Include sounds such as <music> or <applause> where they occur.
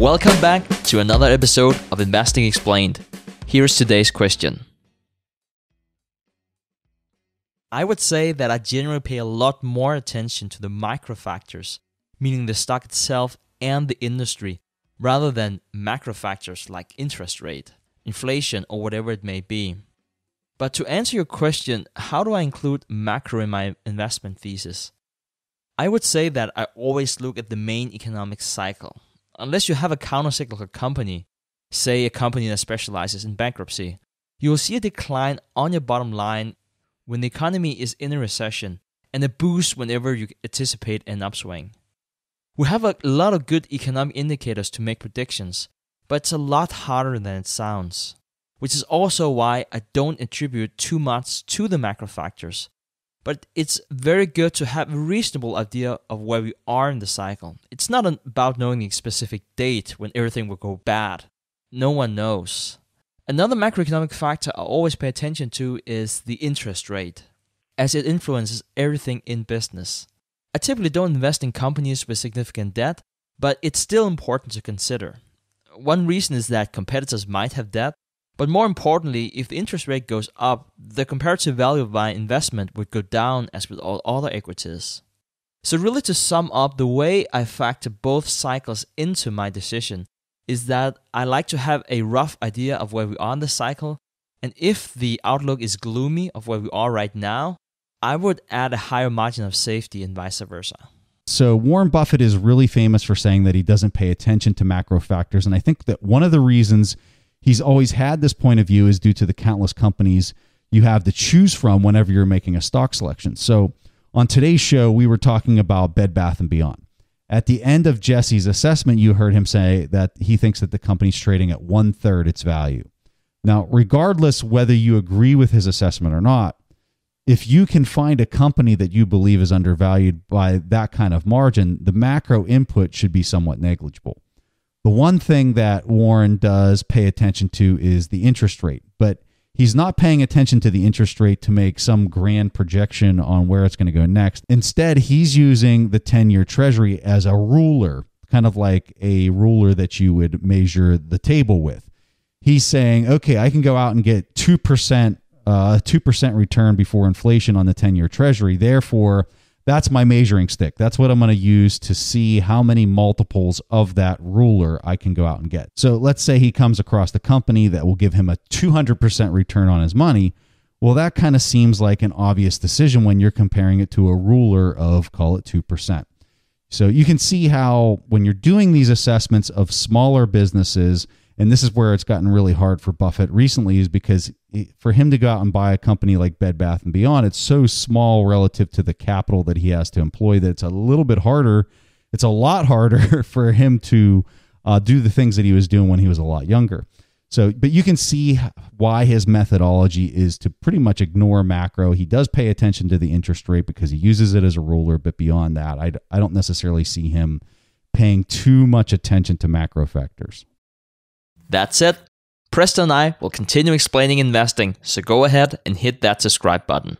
Welcome back to another episode of Investing Explained. Here's today's question. I would say that I generally pay a lot more attention to the micro factors, meaning the stock itself and the industry, rather than macro factors like interest rate, inflation, or whatever it may be. But to answer your question, how do I include macro in my investment thesis? I would say that I always look at the main economic cycle unless you have a countercyclical company, say a company that specializes in bankruptcy, you will see a decline on your bottom line when the economy is in a recession and a boost whenever you anticipate an upswing. We have a lot of good economic indicators to make predictions, but it's a lot harder than it sounds, which is also why I don't attribute too much to the macro factors, but it's very good to have a reasonable idea of where we are in the cycle. It's not about knowing a specific date when everything will go bad. No one knows. Another macroeconomic factor I always pay attention to is the interest rate, as it influences everything in business. I typically don't invest in companies with significant debt, but it's still important to consider. One reason is that competitors might have debt, but more importantly, if the interest rate goes up, the comparative value of my investment would go down as with all other equities. So, really, to sum up, the way I factor both cycles into my decision is that I like to have a rough idea of where we are in the cycle. And if the outlook is gloomy of where we are right now, I would add a higher margin of safety and vice versa. So, Warren Buffett is really famous for saying that he doesn't pay attention to macro factors. And I think that one of the reasons he's always had this point of view is due to the countless companies you have to choose from whenever you're making a stock selection. So on today's show, we were talking about Bed Bath and Beyond. At the end of Jesse's assessment, you heard him say that he thinks that the company's trading at one third its value. Now, regardless whether you agree with his assessment or not, if you can find a company that you believe is undervalued by that kind of margin, the macro input should be somewhat negligible. The one thing that Warren does pay attention to is the interest rate, but he's not paying attention to the interest rate to make some grand projection on where it's going to go next. Instead, he's using the 10 year treasury as a ruler, kind of like a ruler that you would measure the table with. He's saying, okay, I can go out and get 2%. Uh, 2% return before inflation on the 10 year treasury. Therefore, that's my measuring stick. That's what I'm going to use to see how many multiples of that ruler I can go out and get. So let's say he comes across the company that will give him a 200% return on his money. Well, that kind of seems like an obvious decision when you're comparing it to a ruler of, call it 2%. So you can see how when you're doing these assessments of smaller businesses, and this is where it's gotten really hard for Buffett recently is because for him to go out and buy a company like Bed Bath and Beyond, it's so small relative to the capital that he has to employ that it's a little bit harder. It's a lot harder <laughs> for him to uh, do the things that he was doing when he was a lot younger. So, but you can see why his methodology is to pretty much ignore macro. He does pay attention to the interest rate because he uses it as a ruler, but beyond that, I, I don't necessarily see him paying too much attention to macro factors. That's it. Preston and I will continue explaining investing, so go ahead and hit that subscribe button.